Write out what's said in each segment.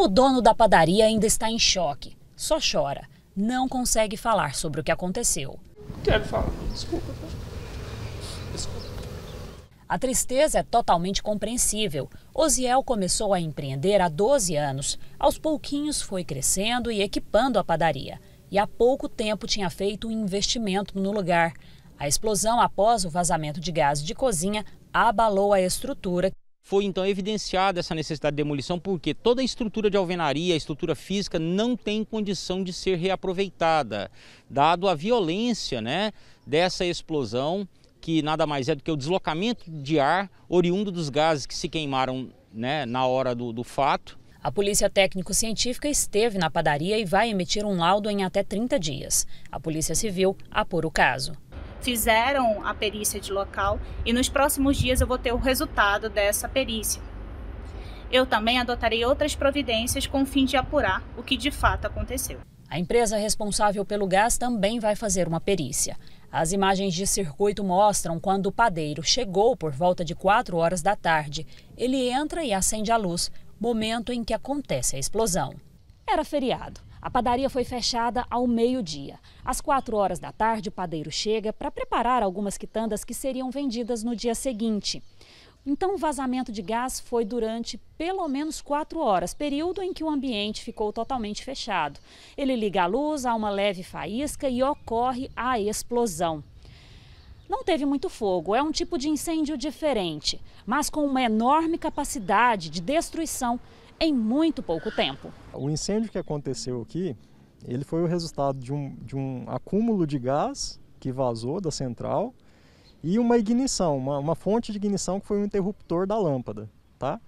O dono da padaria ainda está em choque. Só chora. Não consegue falar sobre o que aconteceu. Quero falar. Desculpa. Tá? Desculpa. A tristeza é totalmente compreensível. Osiel começou a empreender há 12 anos. Aos pouquinhos foi crescendo e equipando a padaria. E há pouco tempo tinha feito um investimento no lugar. A explosão após o vazamento de gás de cozinha abalou a estrutura foi então evidenciada essa necessidade de demolição, porque toda a estrutura de alvenaria, a estrutura física, não tem condição de ser reaproveitada, dado a violência né, dessa explosão, que nada mais é do que o deslocamento de ar oriundo dos gases que se queimaram né, na hora do, do fato. A Polícia Técnico-Científica esteve na padaria e vai emitir um laudo em até 30 dias. A Polícia Civil apura o caso fizeram a perícia de local e nos próximos dias eu vou ter o resultado dessa perícia. Eu também adotarei outras providências com o fim de apurar o que de fato aconteceu. A empresa responsável pelo gás também vai fazer uma perícia. As imagens de circuito mostram quando o padeiro chegou por volta de 4 horas da tarde. Ele entra e acende a luz, momento em que acontece a explosão. Era feriado. A padaria foi fechada ao meio-dia. Às quatro horas da tarde, o padeiro chega para preparar algumas quitandas que seriam vendidas no dia seguinte. Então, o vazamento de gás foi durante pelo menos quatro horas, período em que o ambiente ficou totalmente fechado. Ele liga a luz, há uma leve faísca e ocorre a explosão. Não teve muito fogo, é um tipo de incêndio diferente, mas com uma enorme capacidade de destruição em muito pouco tempo. O incêndio que aconteceu aqui, ele foi o resultado de um, de um acúmulo de gás que vazou da central e uma ignição, uma, uma fonte de ignição que foi o um interruptor da lâmpada, tá?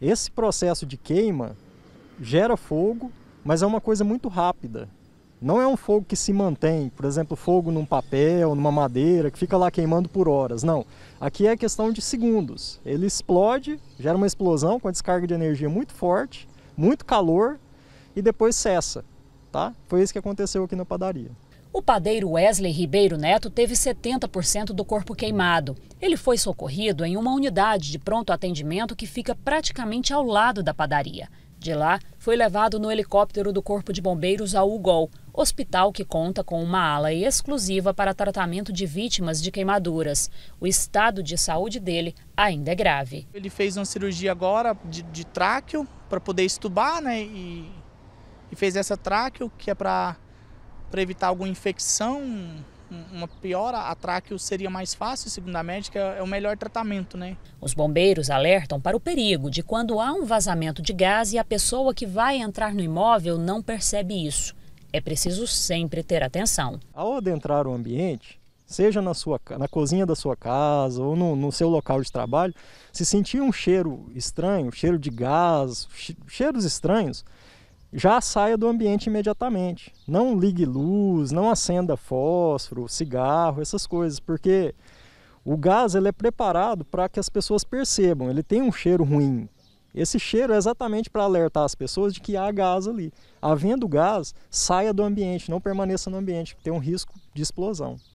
Esse processo de queima gera fogo, mas é uma coisa muito rápida. Não é um fogo que se mantém, por exemplo, fogo num papel, numa madeira, que fica lá queimando por horas. Não. Aqui é questão de segundos. Ele explode, gera uma explosão com a descarga de energia muito forte, muito calor e depois cessa. Tá? Foi isso que aconteceu aqui na padaria. O padeiro Wesley Ribeiro Neto teve 70% do corpo queimado. Ele foi socorrido em uma unidade de pronto atendimento que fica praticamente ao lado da padaria. De lá, foi levado no helicóptero do Corpo de Bombeiros ao UGOL, hospital que conta com uma ala exclusiva para tratamento de vítimas de queimaduras. O estado de saúde dele ainda é grave. Ele fez uma cirurgia agora de, de tráqueo para poder estubar, né? E, e fez essa tráqueo que é para evitar alguma infecção uma piora, a tráqueo seria mais fácil, segundo a médica, é o melhor tratamento, né? Os bombeiros alertam para o perigo de quando há um vazamento de gás e a pessoa que vai entrar no imóvel não percebe isso. É preciso sempre ter atenção. Ao adentrar o ambiente, seja na, sua, na cozinha da sua casa ou no, no seu local de trabalho, se sentir um cheiro estranho, cheiro de gás, cheiros estranhos, já saia do ambiente imediatamente. Não ligue luz, não acenda fósforo, cigarro, essas coisas, porque o gás ele é preparado para que as pessoas percebam, ele tem um cheiro ruim. Esse cheiro é exatamente para alertar as pessoas de que há gás ali. Havendo gás, saia do ambiente, não permaneça no ambiente, que tem um risco de explosão.